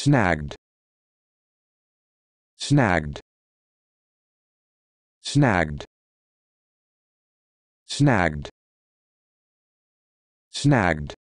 snagged snagged snagged snagged snagged